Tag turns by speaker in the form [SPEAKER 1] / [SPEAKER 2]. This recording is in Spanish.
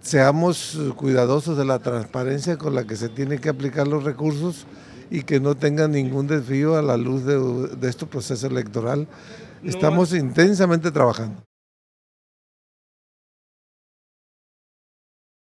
[SPEAKER 1] Seamos cuidadosos de la transparencia con la que se tienen que aplicar los recursos y que no tengan ningún desvío a la luz de, este proceso electoral.
[SPEAKER 2] Estamos intensamente trabajando.